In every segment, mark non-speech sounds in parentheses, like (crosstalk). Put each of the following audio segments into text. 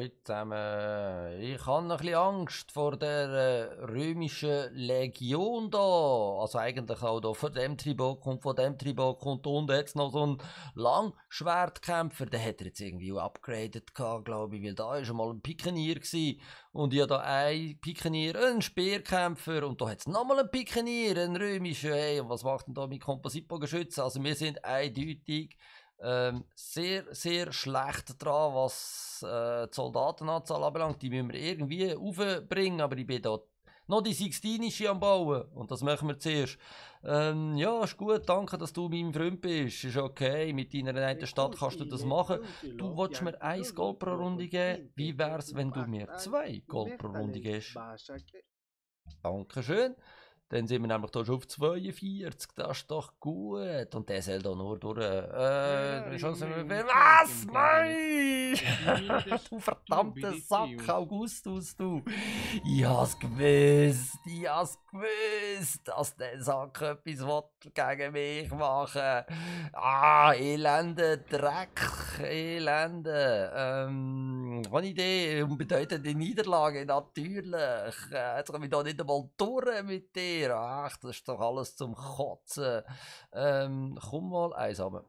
Hallo zusammen. Äh, ich habe ein bisschen Angst vor der äh, römischen Legion da. Also eigentlich auch da von dem Tribok und von dem Tribok und unten jetzt noch so ein Langschwertkämpfer. Der hat er jetzt irgendwie upgraded gehabt, glaube ich, weil da ist mal ein Pikenier gewesen. Und ja, da ein Pikenier, ein Speerkämpfer und da hat es nochmal ein Pikenier, ein römischer. Hey, und was macht denn da mit Kompositbogenschützen? Also wir sind eindeutig ähm, sehr, sehr schlecht dran, was äh, die Soldatenanzahl anbelangt. Die müssen wir irgendwie aufbringen, aber ich bin da noch die Sixtinische am Bauen. Und das machen wir zuerst. Ähm, ja, ist gut, danke, dass du mein Freund bist. Ist okay, mit deiner netten Stadt kannst du das machen. Du willst mir ein Gold pro Runde geben. Wie wär's, wenn du mir zwei Gold pro Runde gibst? Dankeschön. schön. Dann sind wir nämlich hier schon auf 42, das ist doch gut. Und der soll da nur durch. Äh, schon so, was, nein! (laughs) du verdammter Sack, Augustus, du! Ich hab's gewusst, ich hab's gewusst, dass der Sack etwas gegen mich machen Ah, elende Dreck, elende. Ähm, keine Idee, die Niederlage, natürlich. Äh, jetzt komme ich da nicht einmal durch mit dir dir, ach, das ist doch alles zum Kotzen. Ähm, komm mal eins runter.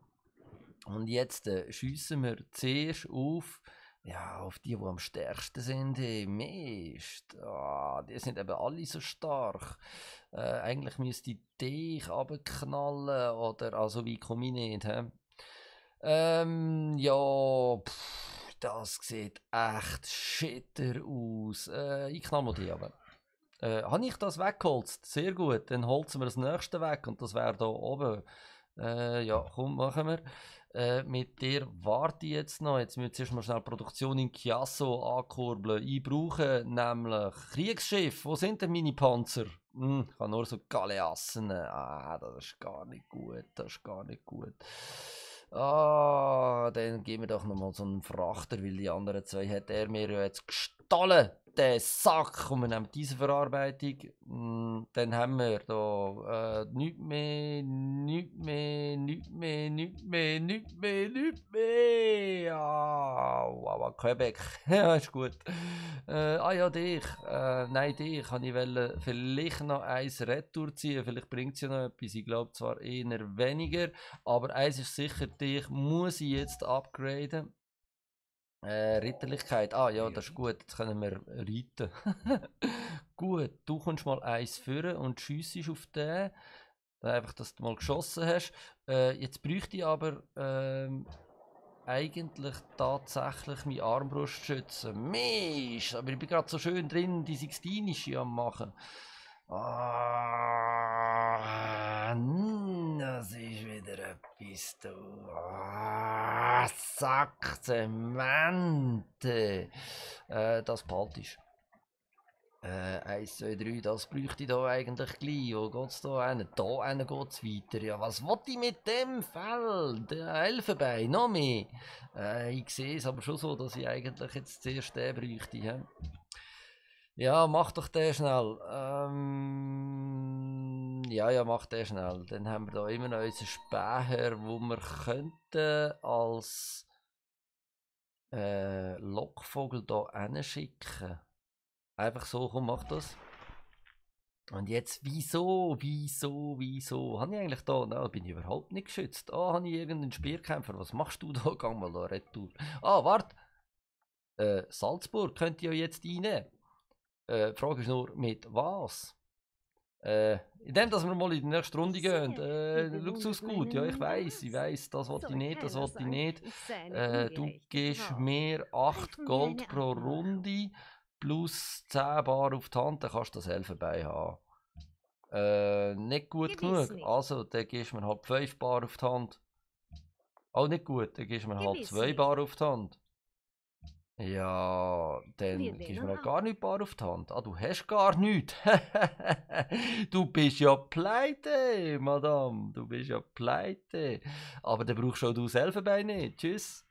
Und jetzt äh, schiessen wir zuerst auf, ja, auf die, die am stärksten sind. Hey, Mist, ah, die sind eben alle so stark. Äh, eigentlich müsste ich dich runterknallen oder also wie komme ich nicht. He? Ähm, ja, pff, das sieht echt shitter aus. Äh, ich knall mal die runter. Äh, habe ich das weggeholzt? Sehr gut, dann holzen wir das nächste weg und das wäre da oben. Äh, ja, komm, machen wir. Äh, mit dir warte ich jetzt noch. Jetzt müssen wir zuerst mal schnell Produktion in Chiasso ankurbeln. Ich brauche nämlich Kriegsschiff. Wo sind denn meine Panzer? Hm, ich habe nur so Galeassen. Ah, das ist gar nicht gut. Das ist gar nicht gut. Ah, dann geben wir doch nochmal so einen Frachter, weil die anderen zwei hat er mir ja jetzt gestohlen der Sack und wir nehmen diese Verarbeitung, mm, dann haben wir da äh, nichts mehr, nichts mehr, nichts mehr, nichts mehr, nichts mehr, nichts mehr. Ja, ah, wow, Quebec, (laughs) ja, ist gut. Äh, ah ja, dich, äh, nein, dich, kann ich wollen, vielleicht noch eins retour ziehen, vielleicht bringt es ja noch etwas, ich glaube zwar eher weniger, aber eins ist sicher, dich muss ich jetzt upgraden äh, Ritterlichkeit. Ah ja, das ist gut. Jetzt können wir reiten. (laughs) gut, du kommst mal eins führen und schiessest auf den. Einfach, dass du mal geschossen hast. Äh, jetzt bräuchte ich aber ähm, eigentlich tatsächlich meine Armbrust schützen. Mist, aber ich bin gerade so schön drin, die Sixtinische am machen. Ah, das ist wieder bist du. Ah, Sackzemente! Äh, das ist. Äh, 1, 2, 3, das bräuchte ich hier eigentlich gleich. Wo oh geht es da hin? Da hin es weiter. Ja, was will ich mit dem Feld? Äh, Elfenbein, noch mehr. Äh, ich sehe es aber schon so, dass ich eigentlich jetzt zuerst den bräuchte. He? Ja, mach doch den schnell. Ähm ja, ja, mach den schnell. Dann haben wir da immer noch unseren Späher, wo wir könnten als äh, Lockvogel da hinschicken. Einfach so, komm, mach das. Und jetzt, wieso, wieso, wieso? Habe ich eigentlich da, nein, bin ich überhaupt nicht geschützt. Ah, oh, habe ich irgendeinen Speerkämpfer? Was machst du da? (laughs) Gang mal da retour. Ah, warte. Äh, Salzburg könnt ihr ja jetzt reinnehmen. Äh, die Frage ist nur, mit was? Äh, in dem, dass wir mal in die nächste Runde gehen. Äh, gut. ja, ich weiß, ich weiß, das wollte ich nicht, das wollte ich nicht. Äh, du gehst mir 8 Gold pro Runde plus 10 Bar auf die Hand, dann kannst du das helfen bei haben. Äh, nicht gut genug. Also, dann gehst du mir halt 5 Bar auf die Hand. Auch oh, nicht gut, dann gehst du mir halt 2 Bar auf die Hand. Ja, dann gibst du mir gar nicht bar auf die Hand. Ah, du hast gar nichts. (laughs) du bist ja pleite, Madame. Du bist ja pleite. Aber dann brauchst auch du selber bei nicht. Tschüss.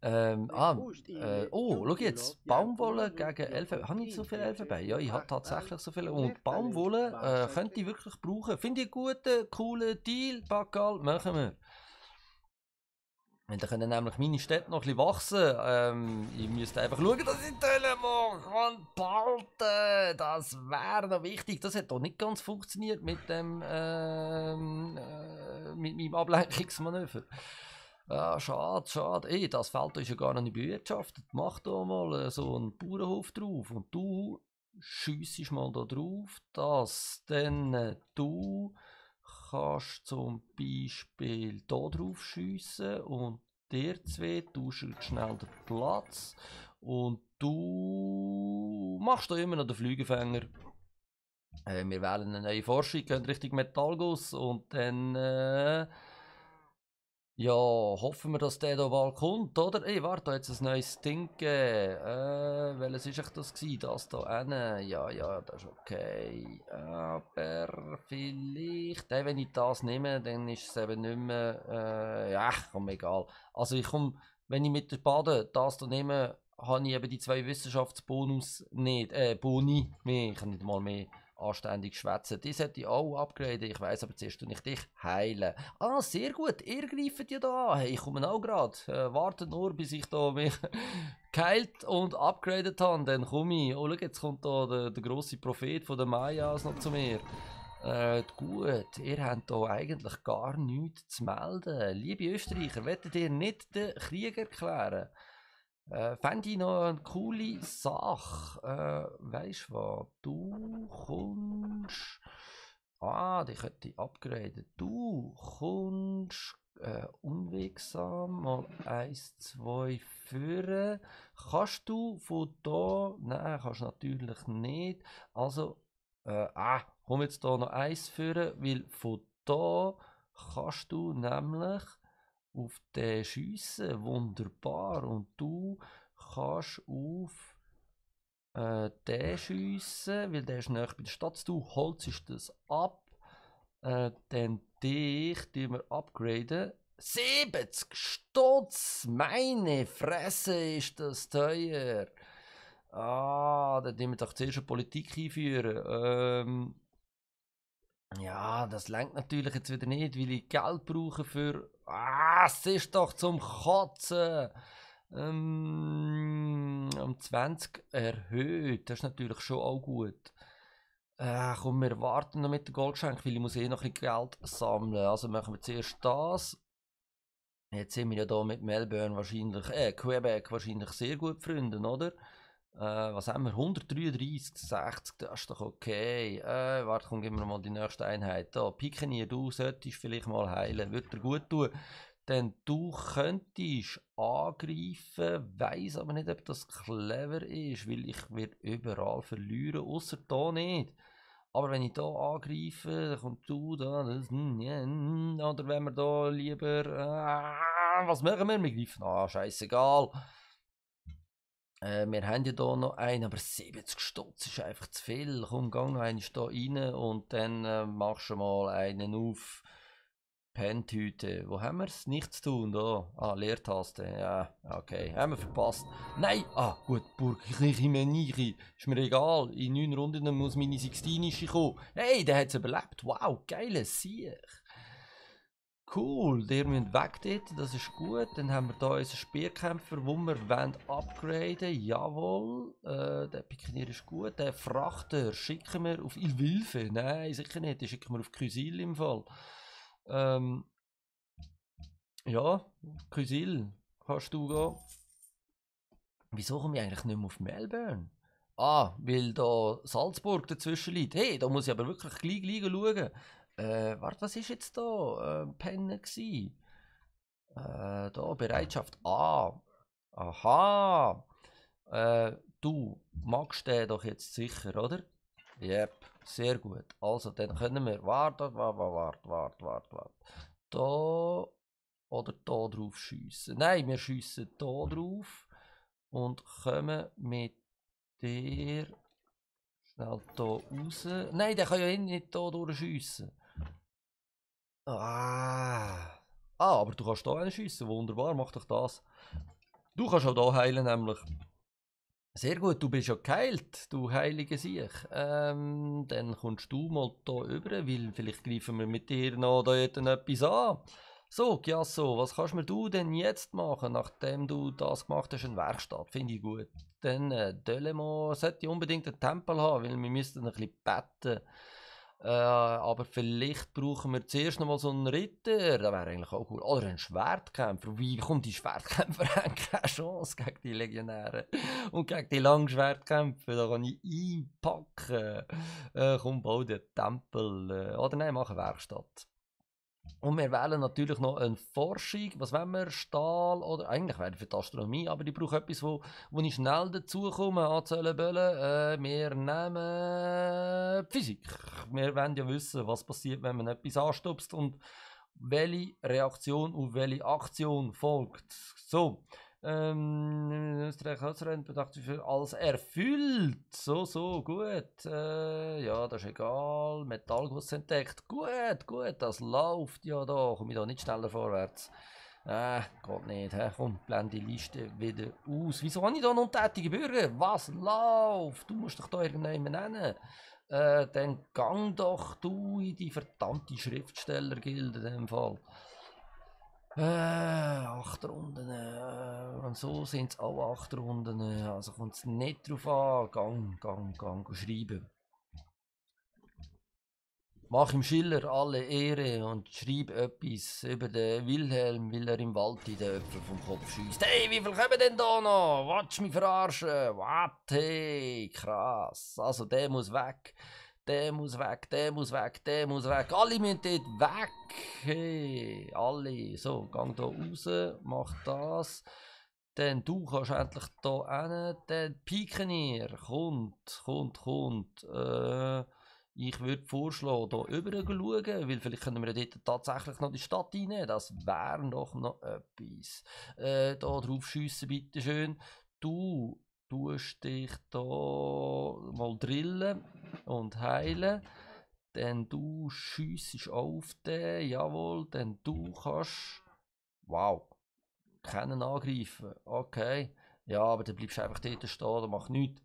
Ähm, ah, äh, oh, schau jetzt, Baumwolle gegen Elfenbein. Habe ich so viele Elfenbein? Ja, ich habe tatsächlich so viele. Und Baumwolle äh, könnte ich wirklich brauchen. Finde ich einen guten, coolen Deal, Bakal. Machen wir. Und dann können nämlich meine Städte noch ein bisschen wachsen. Ähm, ich müsste einfach schauen, dass ich Telemark behalten Das wäre noch wichtig. Das hat doch nicht ganz funktioniert mit dem ähm, äh, mit meinem Ablenkungsmanöver. Ja, schade, schade. Ey, das Feld ist ja gar noch nicht bewirtschaftet. Mach da mal äh, so einen Bauernhof drauf. Und du schiessest mal da drauf, dass dann äh, du kannst zum Beispiel hier drauf schiessen und der zwei tauscht schnell den Platz und du machst da immer noch den Flügelfänger. Äh, wir wählen eine neue Forschung, gehen Richtung Metallguss und dann äh, ja, hoffen wir, dass der da bald kommt, oder? Ey, warte, da hat es ein neues Ding Äh, welches war echt das? Gewesen? Das hier hinten. Ja, ja, das ist okay. Aber vielleicht, äh, wenn ich das nehme, dann ist es eben nicht mehr... Äh, ja, komm, egal. Also ich komm, wenn ich mit der Bade das hier nehme, habe ich eben die zwei Wissenschaftsbonus nicht. Äh, Boni mehr, ich habe nicht mal mehr anständig schwätzen. Die sollte ich auch upgraden. Ich weiß aber zuerst nicht dich heilen. Ah, sehr gut. Ihr greift ja da an. Hey, ich komme auch gerade. Äh, wartet nur, bis ich da mich (laughs) geheilt und upgraded habe. Dann komme ich. Oh, schau, jetzt kommt da der, der grosse Prophet von den Mayas noch zu mir. Äh, gut, ihr habt hier eigentlich gar nichts zu melden. Liebe Österreicher, wettet ihr nicht den Krieg erklären? Äh, Fände ich noch eine coole Sache. Äh, weißt du was? Du kommst. Ah, die könnte ich upgraden. Du kommst äh, unwegsam mal 1, 2 führen. Kannst du von da? Nein, kannst du natürlich nicht. Also, äh, ah, komm jetzt hier noch eins führen, weil von da kannst du nämlich auf den schiessen. Wunderbar. Und du kannst auf äh, den schiessen, weil der ist näher bei der Stadt. Du holst das ab. Äh, dann dich, die wir upgraden. 70 Stutz! Meine Fresse ist das teuer! Ah, dann müssen wir doch zuerst eine Politik einführen. Ähm, ja, das lenkt natürlich jetzt wieder nicht, weil ich Geld brauche für Ah, es ist doch zum Kotzen! Ähm, um 20 erhöht. Das ist natürlich schon auch gut. Äh, komm, wir warten noch mit dem Goldgeschenk, weil ich muss eh noch ein bisschen Geld sammeln. Also machen wir zuerst das. Jetzt sind wir ja hier mit Melbourne wahrscheinlich, äh, Quebec wahrscheinlich sehr gut Freunde, oder? Äh, was haben wir? 133, 60, das ist doch okay. Äh, warte, komm, geben wir mal die nächste Einheit. Da, Pikenier, du solltest vielleicht mal heilen, würde dir gut tun. Denn du könntest angreifen, weiß aber nicht, ob das clever ist, weil ich werde überall verlieren, außer da nicht. Aber wenn ich da angreife, dann kommt du da, das, hm, hm, oder wenn wir da lieber, äh, was machen wir? Wir greifen ah, scheißegal. Äh, wir haben ja hier noch einen, aber 70 Stutz ist einfach zu viel. Komm, geh noch einen hier rein und dann äh, machst du mal einen auf. Pentüte. Wo haben wir es? Nichts zu tun, da. Ah, Leertaste. Ja, okay. Haben wir verpasst. Nein! Ah, gut. Burg ich Chimeniri. Ist mir egal. In neun Runden muss meine Sixtinische kommen. Hey, der hat es überlebt. Wow, geiles Sieg. Cool, der müssen weg dort, das ist gut. Dann haben wir hier unseren Speerkämpfer, den wir wollen upgraden Jawohl, äh, der Pikinier ist gut. Den Frachter schicken wir auf Il Wilfe. Nein, sicher nicht, den schicken wir auf Kysil im Fall. Ähm, ja, Kysil, kannst du gehen. Wieso komme ich eigentlich nicht mehr auf Melbourne? Ah, weil da Salzburg dazwischen liegt. Hey, da muss ich aber wirklich gleich, gleich schauen. Äh, warte, was ist jetzt da? Äh, Pennen gsi. Äh, da Bereitschaft A. Aha. Äh, du magst den doch jetzt sicher, oder? Yep, sehr gut. Also, dann können wir. Warte, warte, warte, warte, warte, warte. Da oder da drauf schiessen. Nein, wir schiessen da drauf und kommen mit der schnell da raus. Nein, der kann ja eh nicht da durchschiessen. Ah. ah, aber du kannst da einen schiessen. Wunderbar, mach doch das. Du kannst auch da heilen, nämlich. Sehr gut, du bist ja geheilt, du heilige Siech. Ähm, dann kommst du mal da über, weil vielleicht greifen wir mit dir noch da etwas an. So, Giasso, was kannst mir du denn jetzt machen, nachdem du das gemacht hast eine Werkstatt? Finde ich gut. Dann, äh, Delemo sollte unbedingt einen Tempel haben, weil wir müssten ein bisschen beten. Äh, aber vielleicht brauchen wir zuerst noch mal so einen Ritter, das wäre eigentlich auch cool. Oder einen Schwertkämpfer. Wie kommt die Schwertkämpfer haben (laughs) keine Chance gegen die Legionäre und gegen die Langschwertkämpfer. Da kann ich einpacken. Äh, komm, bau den Tempel. Äh, oder nein, mach eine Werkstatt. Und wir wählen natürlich noch eine Forschung. Was wollen wir? Stahl oder eigentlich wäre für die Astronomie, aber ich brauche etwas, wo, wo ich schnell dazukomme. Anzählen, äh, wir nehmen Physik. Wir wollen ja wissen, was passiert, wenn man etwas anstupst und welche Reaktion auf welche Aktion folgt. So. Ähm, Österreich Ausrennen bedacht sich für alles erfüllt. So, so, gut. Äh, ja, das ist egal. Metallguss entdeckt. Gut, gut, das läuft ja da. Komme ich da nicht schneller vorwärts. Äh, geht nicht. He. Komm, blende die Liste wieder aus. Wieso habe ich da einen untätigen Bürger? Was läuft? Du musst doch da irgendjemanden nennen. Äh, dann gang doch du in die verdammte Schriftstellergilde in dem Fall äh, acht Runden, äh, und so sind es alle acht Runden, äh, also kommt es nicht drauf an, gang, gang, gang, schreiben. Mach ihm Schiller alle Ehre und schreib etwas über den Wilhelm, weil er im Wald in den Öpfel vom Kopf schießt. Hey, wie viel kommen denn da noch? Watsch mich verarschen? What? Hey, krass. Also, der muss weg der muss weg, der muss weg, der muss weg. Alle müssen dort weg. Hey, alle. So, gang hier raus, mach das. Dann du kannst endlich hier rein. Dann Pikenier. Kommt, kommt, kommt. Äh, ich würde vorschlagen, hier rüber schauen, weil vielleicht können wir dort tatsächlich noch die Stadt rein. Das wäre doch noch etwas. Äh, da drauf schiessen, bitteschön. Du, tust dich da mal drillen und heilen. Denn du schiessest auf den, jawohl, denn du kannst. Wow. Kennen angreifen. Okay. Ja, aber dann bleibst du einfach dort stehen und machst nichts.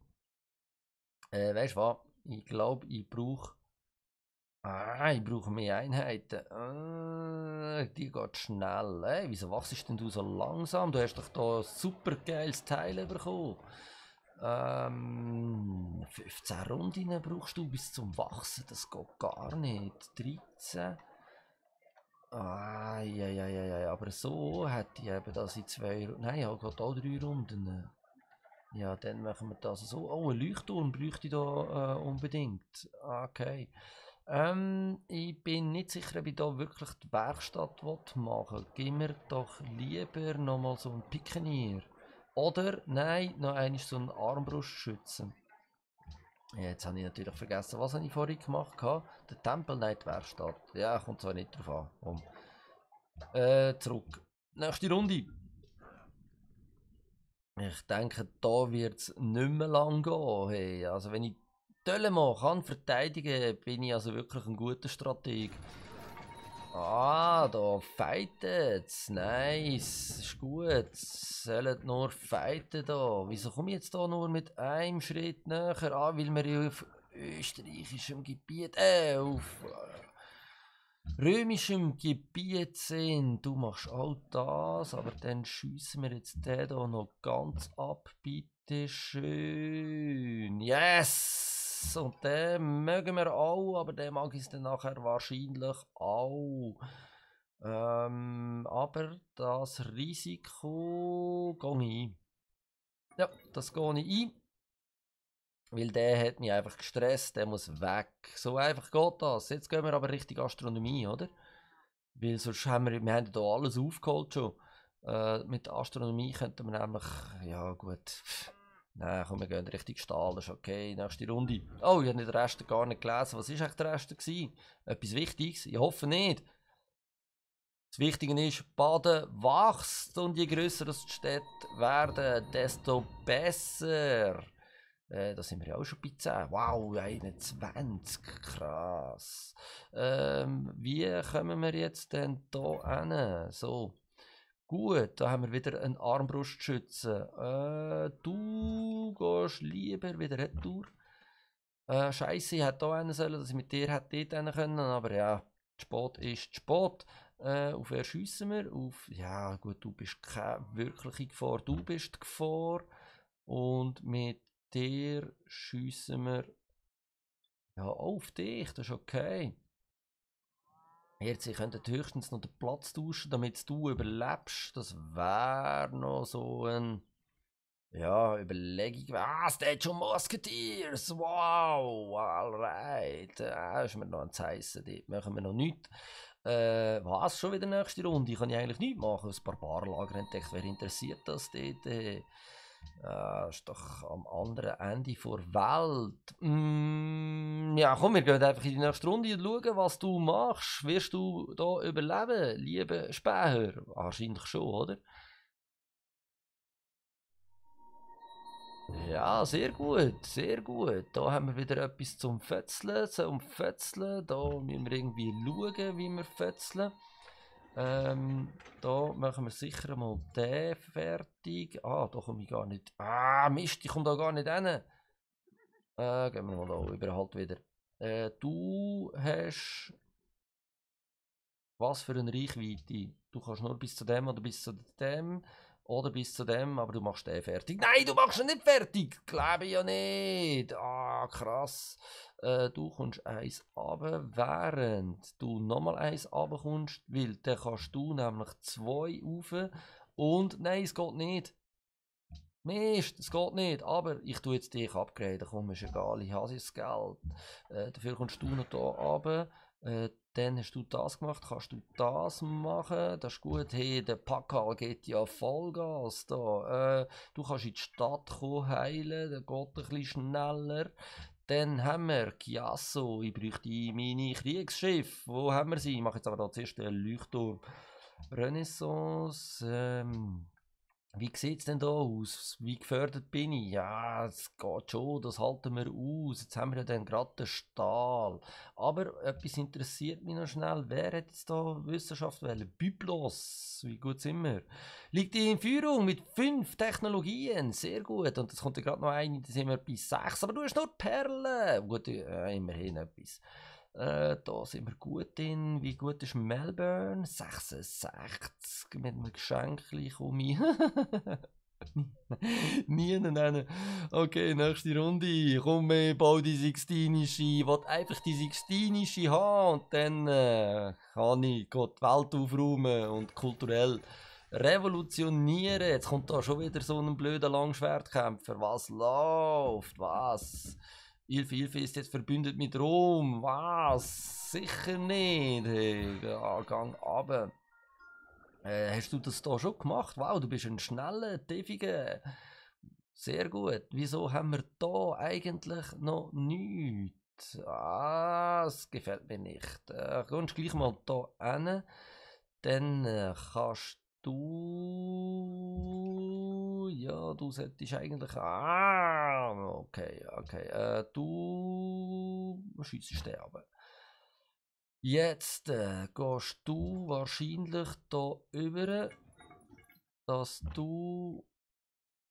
Äh, weißt du was? Ich glaube, ich brauche. Ah, ich brauche mehr Einheiten. Ah, die geht schnell. Ey, wieso wachst du denn du so langsam? Du hast doch da ein super geiles Teil bekommen. Ähm, 15 Runden brauchst du bis zum Wachsen, das geht gar nicht. 13. Ah, ja, ja, ja, ja, aber so hätte ich eben das in zwei Runden. Nein, ich habe gerade auch drei Runden. Ja, dann machen wir das so. Oh, ein Leuchtturm bräuchte ich da äh, unbedingt. Okay. Ähm, ich bin nicht sicher, ob ich da wirklich die Werkstatt machen will. Gehen wir doch lieber nochmal so ein Pikenier. Oder, nein, noch einmal so einen Armbrustschützen. Jetzt habe ich natürlich vergessen, was ich vorhin gemacht habe. Der Tempel nicht Werkstatt. Ja, kommt zwar nicht drauf an. Um. Äh, zurück. Nächste Runde. Ich denke, da wird es nicht mehr lang gehen. Hey, also wenn ich Töllemo kann verteidigen, bin ich also wirklich ein guter Strateg. Ah, da fightet's. Nice. Ist gut. Sollen nur fighten da. Wieso komme ich jetzt da nur mit einem Schritt näher Ah, Weil wir auf österreichischem Gebiet, äh, auf äh, römischem Gebiet sind. Du machst all das, aber dann schiessen wir jetzt den da noch ganz ab. Bitte schön. Yes! und den mögen wir auch, aber den mag ich dann nachher wahrscheinlich auch. Ähm, aber das Risiko gehe ich ein. Ja, das gehe ich ein. Weil der hat mich einfach gestresst, der muss weg. So einfach geht das. Jetzt gehen wir aber richtig Astronomie, oder? Weil sonst haben wir, wir haben hier alles aufgeholt schon. Äh, mit Astronomie könnten wir nämlich, ja gut. Nein, komm, wir gehen richtig Stahl, das ist okay. Nächste Runde. Oh, ich habe den Rest gar nicht gelesen. Was war eigentlich der Rest? Gewesen? Etwas Wichtiges? Ich hoffe nicht. Das Wichtige ist, Baden wächst und je grösser die Städte werden, desto besser. Äh, da sind wir ja auch schon bei 10. Wow, 21. Krass. Ähm, wie kommen wir jetzt denn hier hin? So. Gut, da haben wir wieder einen Armbrustschützen. Äh, du gehst lieber wieder retour. Äh, Scheiße, ich hätte auch einen sollen, dass ich mit dir hätte dort einen können, aber ja, Sport ist Sport. Äh, auf wer schiessen wir? Auf, ja, gut, du bist keine wirkliche Gefahr, du bist die Gefahr. Und mit dir schiessen wir ja, auf dich, das ist okay. Jetzt, ihr könntet höchstens noch den Platz tauschen, damit du überlebst. Das wäre noch so ein. Ja, Überlegung. Ah, Stage of Musketeers! Wow! Alright! Ah, ist mir noch ein Zeissen, dort machen wir noch nichts. Äh, was? Schon wieder nächste Runde? Kann ich eigentlich nichts machen? Ein paar Barlager entdeckt. Wer interessiert das dort? Äh, äh, ist doch am anderen Ende der Welt. Mm, ja, komm, wir gehen einfach in die nächste Runde und schauen, was du machst. Wirst du da überleben, liebe Späher? Wahrscheinlich schon, oder? Ja, sehr gut, sehr gut. Da haben wir wieder etwas zum Fetzeln, zum Fetzeln. Da müssen wir irgendwie schauen, wie wir fetzeln. Ähm, da machen wir sicher mal den fertig. Ah, da komme ich gar nicht. Ah, Mist, ich komme da gar nicht hin. Äh, gehen wir mal da über halt wieder. Äh, du hast. Was für eine Reichweite? Du kannst nur bis zu dem oder bis zu dem. Oder bis zu dem, aber du machst den fertig. Nein, du machst ihn nicht fertig! Glaube ich ja nicht! Ah, krass. Äh, du kommst eins runter, während du nochmal eins runterkommst, weil dann kannst du nämlich zwei rauf. Und nein, es geht nicht. Mist, es geht nicht, aber ich tue jetzt dich upgraden, komm, ist egal, ich habe das Geld. Äh, dafür kommst du noch hier runter. Äh, dann hast du das gemacht, kannst du das machen, das ist gut, hey, der Pakal geht ja Vollgas da, äh, du kannst in die Stadt kommen, heilen, der geht ein bisschen schneller, dann haben wir Chiasso, ich bräuchte meine Kriegsschiffe, wo haben wir sie? Ich mache jetzt aber da zuerst den Leuchtturm. Renaissance, ähm, wie sieht es denn da aus? Wie gefördert bin ich? Ja, es geht schon, das halten wir aus. Jetzt haben wir ja dann gerade den Stahl. Aber etwas interessiert mich noch schnell. Wer hat jetzt da Wissenschaft wählen? Byblos, wie gut sind wir? Liegt die in Führung mit fünf Technologien. Sehr gut. Und es kommt ja gerade noch eine, da sind wir bei sechs. Aber du hast nur Perlen. Gut, äh, immerhin etwas. Äh, da sind wir gut in. Wie gut ist Melbourne? 66 mit einem Geschenk komme ich. (laughs) Nie nennen. Okay, nächste Runde. Komm, ey, bau die Sixtinische. Ich will einfach die Sixtinische haben. Und dann äh, kann ich die Welt aufräumen und kulturell revolutionieren. Jetzt kommt da schon wieder so ein blöder Langschwertkämpfer. Was läuft? Was? Hilfe, Hilfe ist jetzt verbündet mit Rom. Was? Sicher nicht. Hey, ja, gang runter. Äh, hast du das da schon gemacht? Wow, du bist ein schneller, tiefiger. Sehr gut. Wieso haben wir da eigentlich noch nichts? Ah, das gefällt mir nicht. Äh, kommst gleich mal da hin. Dann äh, kannst Du, ja, du solltest eigentlich, ah, okay, okay, äh, du schießt sterben. Jetzt äh, gehst du wahrscheinlich hier über, dass du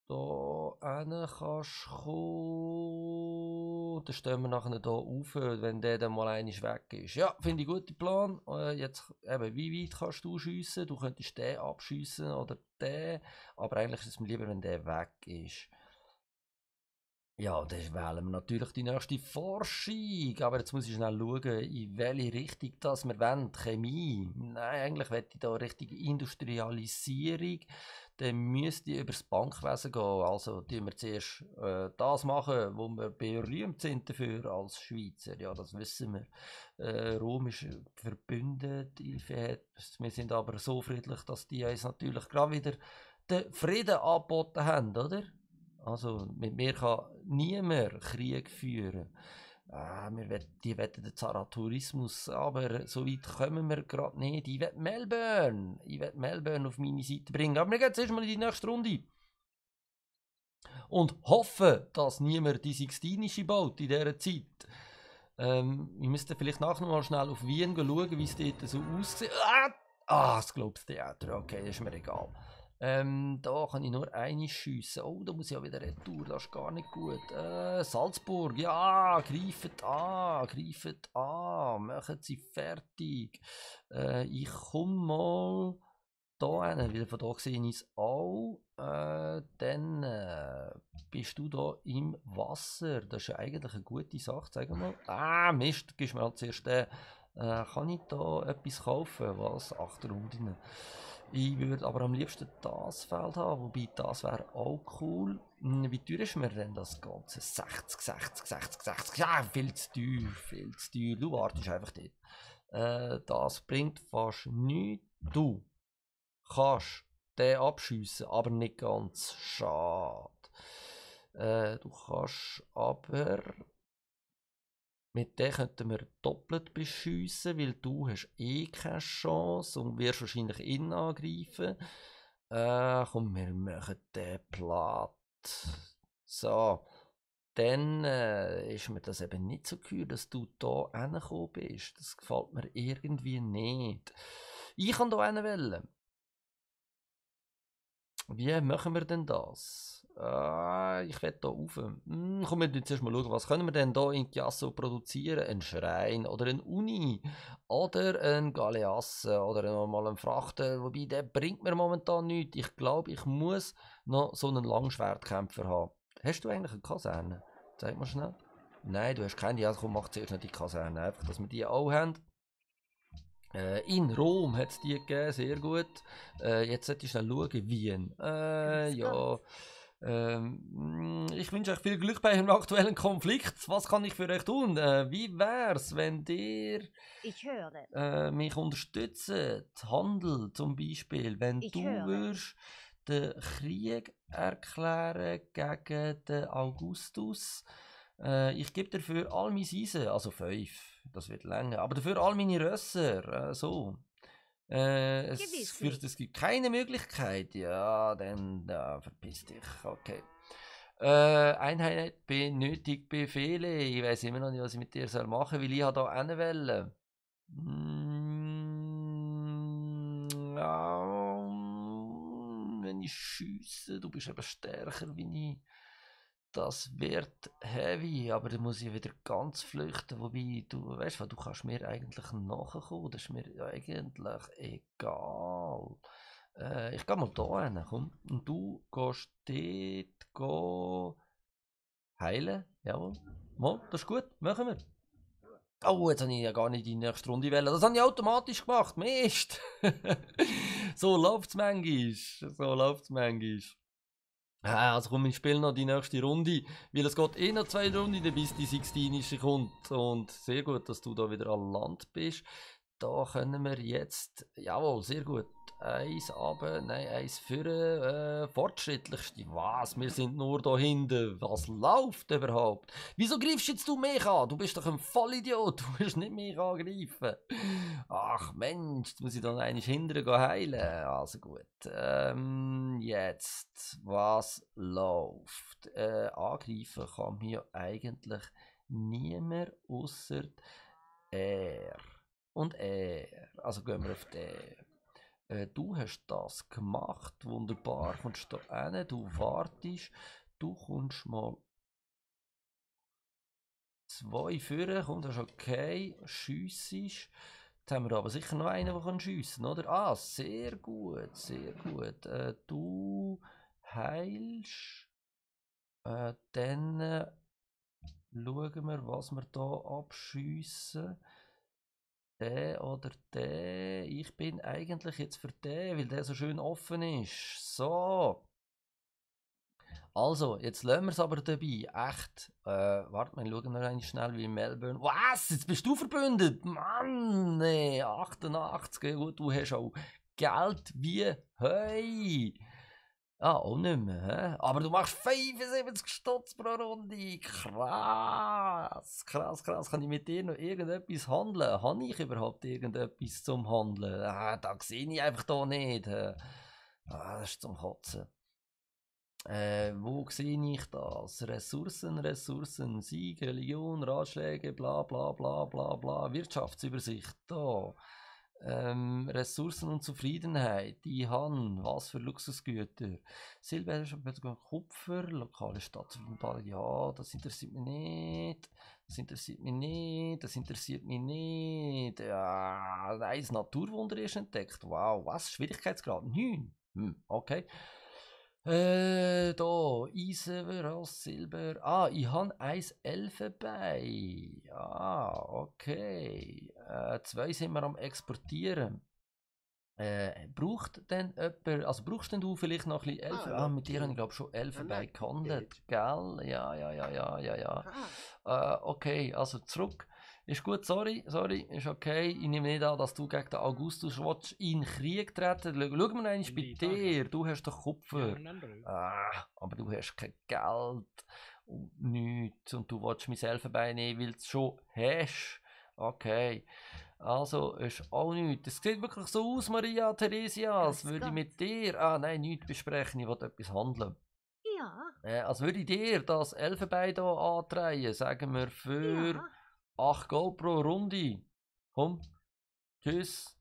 da hin kannst kommen. Dann stehen wir nachher hier auf, wenn der dann mal einmal weg ist. Ja, finde ich guten Plan. Äh, jetzt eben, wie weit kannst du schiessen? Du könntest den abschiessen oder den. Aber eigentlich ist es mir lieber, wenn der weg ist. Ja, dann wählen wir natürlich die nächste Forschung. Aber jetzt muss ich schnell schauen, in welche Richtung das wir wollen. Chemie. Nein, eigentlich möchte ich hier Richtung Industrialisierung dann müsst ihr über das Bankwesen gehen. Also tun wir zuerst äh, das machen, wo wir berühmt sind dafür als Schweizer. Ja, das wissen wir. Äh, Rom ist verbündet, wir sind aber so friedlich, dass die uns natürlich gerade wieder den Frieden angeboten haben, oder? Also mit mir kann niemand Krieg führen ah, wir wett, die wollen den Zaratourismus, aber so weit kommen wir gerade nicht. Ich will Melbourne, ich will Melbourne auf meine Seite bringen. Aber wir gehen jetzt erstmal in die nächste Runde. Und hoffen, dass niemand die Sixtinische baut in dieser Zeit. Ähm, ich müsste vielleicht nachher mal schnell auf Wien schauen, wie es dort so aussieht. Ah, ah das Globe Theater, okay, ist mir egal. Ähm, da kann ich nur eine schiessen. Oh, da muss ich ja wieder retour, das ist gar nicht gut. Äh, Salzburg, ja, greifet an, greifet an, machen sie fertig. Äh, ich komme mal da hin, weil von hier sehe ich es auch. Äh, dann äh, bist du da im Wasser. Das ist ja eigentlich eine gute Sache, sagen wir mal. Ah, Mist, gibst mir halt zuerst den. Äh, kann ich da etwas kaufen? Was? 8 Runden. Ich würde aber am liebsten das Feld haben, wobei das wäre auch cool. Hm, wie teuer ist mir denn das Ganze? 60, 60, 60, 60. Ja, viel zu teuer, viel zu teuer. Du wartest einfach dort. Äh, das bringt fast nichts. Du kannst den abschiessen, aber nicht ganz. Schade. Äh, du kannst aber mit dem könnten wir doppelt beschiessen, weil du hast eh keine Chance und wirst wahrscheinlich ihn angreifen. Äh, komm, wir machen den platt. So. Dann äh, ist mir das eben nicht so gehört, dass du da hingekommen bist. Das gefällt mir irgendwie nicht. Ich kann da hinwählen. Wie machen wir denn das? äh, ich will hier rauf. Hm, komm, wir müssen zuerst mal schauen, was können wir denn hier in Chiasso produzieren? Ein Schrein oder eine Uni oder ein Galeasse oder normalen Frachter. Wobei, der bringt mir momentan nichts. Ich glaube, ich muss noch so einen Langschwertkämpfer haben. Hast du eigentlich eine Kaserne? Zeig mal schnell. Nein, du hast keine. Ja, komm, mach zuerst noch die Kaserne. Einfach, dass wir die auch haben. Äh, in Rom hat es die gegeben, sehr gut. Äh, jetzt sollte ich schnell schauen, Wien. Äh, ja. Ganz. Ähm, mm, ich wünsche euch viel Glück bei einem aktuellen Konflikt. Was kann ich für euch tun? Äh, wie es, wenn ihr äh, mich unterstützt? Handel zum Beispiel. Wenn ich du würdest den Krieg erklären gegen den Augustus. Äh, ich gebe dafür all meine Seisen, also fünf, das wird länger, aber dafür all meine Rösser, äh, so. Äh, es Gewiss führt, nicht. es gibt keine Möglichkeit. Ja, dann da, verpiss dich. Okay. Äh, Einheit benötigt Befehle. Ich weiß immer noch nicht, was ich mit dir soll machen, weil ich da eine Welle. Mm, wenn ich schieße, du bist eben stärker wie ich das wird heavy, aber da muss ich wieder ganz flüchten, wobei du weißt, du kannst mir eigentlich nachkommen, das ist mir eigentlich egal. Äh, ich gehe mal da hin, komm. Und du gehst dort go heilen, jawohl. Mal, das ist gut, machen wir. Oh, jetzt habe ich ja gar nicht die nächste Runde wählen. Das habe ich automatisch gemacht, Mist! (laughs) so läuft es manchmal, so läuft es manchmal. Äh, also komm, ich spiele noch die nächste Runde, weil es geht eh noch zwei Runden, bis die 16 kommt. Und sehr gut, dass du da wieder an Land bist. Da können wir jetzt, jawohl, sehr gut, Eins aber, nein, eins für äh, fortschrittlichste. Was? Wir sind nur da hinten. Was läuft überhaupt? Wieso greifst jetzt du mich an? Du bist doch ein Vollidiot. (laughs) Du musst nicht mich angreifen. Ach Mensch, jetzt muss ich dann eigentlich hinterher gehen heilen. Also gut. Ähm, jetzt, was läuft? Äh, angreifen kann hier eigentlich niemand außer er. Und er. Also gehen wir auf den. Äh, du hast das gemacht, wunderbar, kommst da rein, du wartest, du kommst mal zwei führen, kommst, das ist okay, schiessest. Jetzt haben wir aber sicher noch einen, der schiessen kann, oder? Ah, sehr gut, sehr gut. Äh, du heilst. Äh, dann äh, schauen wir, was wir hier abschiessen. Der oder der. Ich bin eigentlich jetzt für den, weil der so schön offen ist. So. Also, jetzt lassen wir es aber dabei. Echt. Äh, warte mal, schauen wir einmal schnell wie Melbourne. Was? Jetzt bist du verbündet? Mann, nee, 88. gut, du hast auch Geld wie Heu. Ah, auch nicht mehr. He? Aber du machst 75 Stutz pro Runde. Krass, krass, krass. Kann ich mit dir noch irgendetwas handeln? Habe ich überhaupt irgendetwas zum Handeln? Ah, da sehe ich einfach da nicht. Ah, das ist zum Kotzen. Äh, wo sehe ich das? Ressourcen, Ressourcen, Sieg, Religion, Ratschläge, bla bla bla bla bla. Wirtschaftsübersicht, da ähm, Ressourcen und Zufriedenheit. Ich habe, was für Luxusgüter. Silber, Kupfer, lokale Stadtverwaltung, ja, das interessiert mich nicht. Das interessiert mich nicht, das interessiert mich nicht. Ja, ein Naturwunder ist entdeckt. Wow, was? Schwierigkeitsgrad 9. Hm, okay. Äh, da, Eisen, Ross, Silber. Ah, ich habe ein Elfenbein. Ah, okay. Äh, zwei sind wir am Exportieren. Äh, braucht denn jemand, also brauchst denn du vielleicht noch ein bisschen Elfen? Ah, ah mit dir habe ich glaube schon Elfenbein bei gehandelt, gell? Ja, ja, ja, ja, ja, ja. Ah. Äh, okay, also zurück. Ist gut, sorry, sorry, ist okay. Ich nehme nicht an, dass du gegen den Augustus willst, in Krieg treten willst. Schau mal eins bei dir, du hast doch Kupfer. Ah, aber du hast kein Geld und nichts und du willst mein Elfenbein nehmen, weil du es schon hast. Okay, also ist auch nichts. Es sieht wirklich so aus, Maria Theresia, als würde ich mit dir... Ah nein, nichts besprechen, ich wollte etwas handeln. Ja. Äh, als würde ich dir das Elfenbein hier antreiben, sagen wir für... Ja. 8 Gold pro Runde. Komm. Tschüss.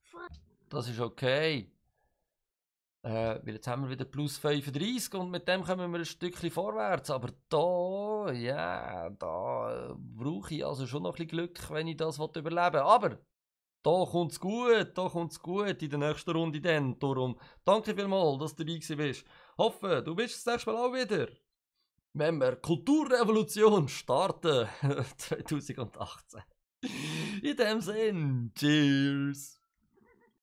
Das ist okay. Äh, weil jetzt haben wir wieder plus 35 und mit dem kommen wir ein Stückchen vorwärts. Aber da, ja, yeah, da brauche ich also schon noch ein bisschen Glück, wenn ich das überleben will. Aber da kommt es gut, da kommt es gut in der nächsten Runde dann. Darum danke vielmals, dass du dabei warst. Hoffe, du bist das nächste Mal auch wieder wenn wir Kulturrevolution starten (laughs) 2018. In dem Sinn, cheers!